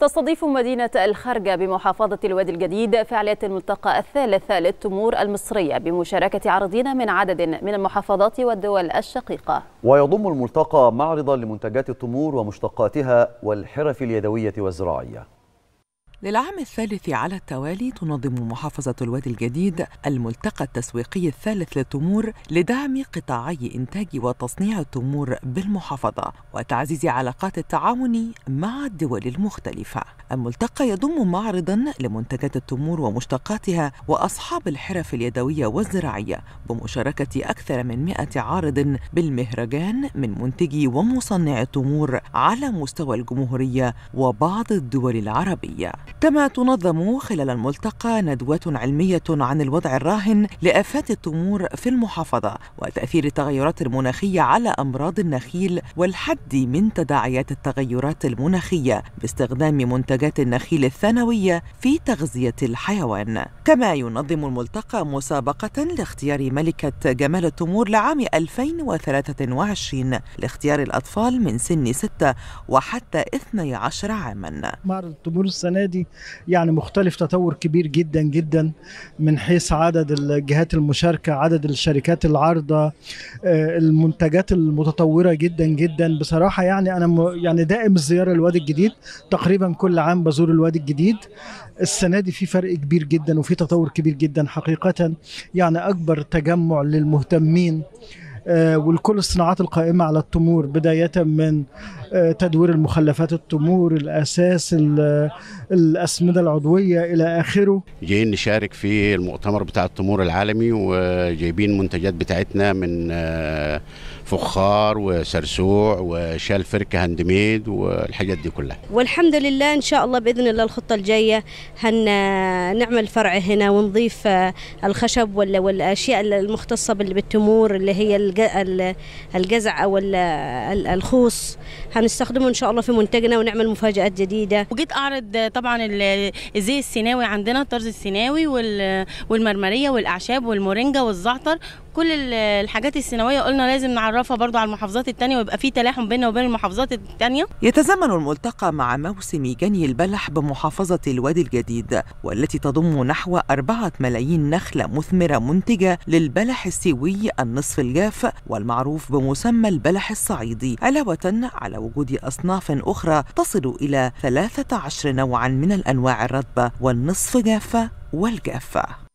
تستضيف مدينة الخرجة بمحافظة الوادي الجديد فعاليات الملتقى الثالث للتمور المصرية بمشاركة عارضين من عدد من المحافظات والدول الشقيقة ويضم الملتقى معرضا لمنتجات التمور ومشتقاتها والحرف اليدوية والزراعية للعام الثالث على التوالي تنظم محافظة الوادي الجديد الملتقى التسويقي الثالث للتمور لدعم قطاعي إنتاج وتصنيع التمور بالمحافظة وتعزيز علاقات التعاون مع الدول المختلفة. الملتقى يضم معرضا لمنتجات التمور ومشتقاتها وأصحاب الحرف اليدوية والزراعية بمشاركة أكثر من 100 عارض بالمهرجان من منتجي ومصنعي التمور على مستوى الجمهورية وبعض الدول العربية. كما تنظم خلال الملتقى ندوة علمية عن الوضع الراهن لآفات التمور في المحافظة وتأثير التغيرات المناخية على أمراض النخيل والحد من تداعيات التغيرات المناخية باستخدام منتجات النخيل الثانوية في تغذية الحيوان كما ينظم الملتقى مسابقة لاختيار ملكة جمال التمور لعام 2023 لاختيار الأطفال من سن 6 وحتى 12 عاما معرض التمور السنة دي دلوقتي يعني مختلف تطور كبير جدا جدا من حيث عدد الجهات المشاركه عدد الشركات العارضه آه، المنتجات المتطوره جدا جدا بصراحه يعني انا يعني دائم الزياره للوادي الجديد تقريبا كل عام بزور الوادي الجديد السنه دي في فرق كبير جدا وفي تطور كبير جدا حقيقه يعني اكبر تجمع للمهتمين آه، ولكل الصناعات القائمة على التمور بداية من آه، تدوير المخلفات التمور الأساس الأسمدة العضوية إلى آخره جايين نشارك في المؤتمر بتاع التمور العالمي وجايبين منتجات بتاعتنا من آه، فخار وسرسوع وشال فركه هاند ميد والحاجات دي كلها والحمد لله ان شاء الله باذن الله الخطه الجايه هن آه، نعمل فرع هنا ونضيف آه، الخشب والاشياء المختصه بالتمور اللي هي الجزع او الخوص هنستخدمه ان شاء الله في منتجنا ونعمل مفاجات جديده وجيت اعرض آه، طبعا الزي السيناوي عندنا الطرز السيناوي والمرمريه والاعشاب والمورينجا والزعتر كل الحاجات السنويه قلنا لازم نعرفها برضو على المحافظات التانية ويبقى في تلاحم بيننا وبين المحافظات التانية يتزامن الملتقى مع موسم جني البلح بمحافظة الوادي الجديد والتي تضم نحو أربعة ملايين نخلة مثمرة منتجة للبلح السيوي النصف الجاف والمعروف بمسمى البلح الصعيدي علاوة على وجود أصناف أخرى تصل إلى 13 نوعا من الأنواع الرطبة والنصف جافة والجافة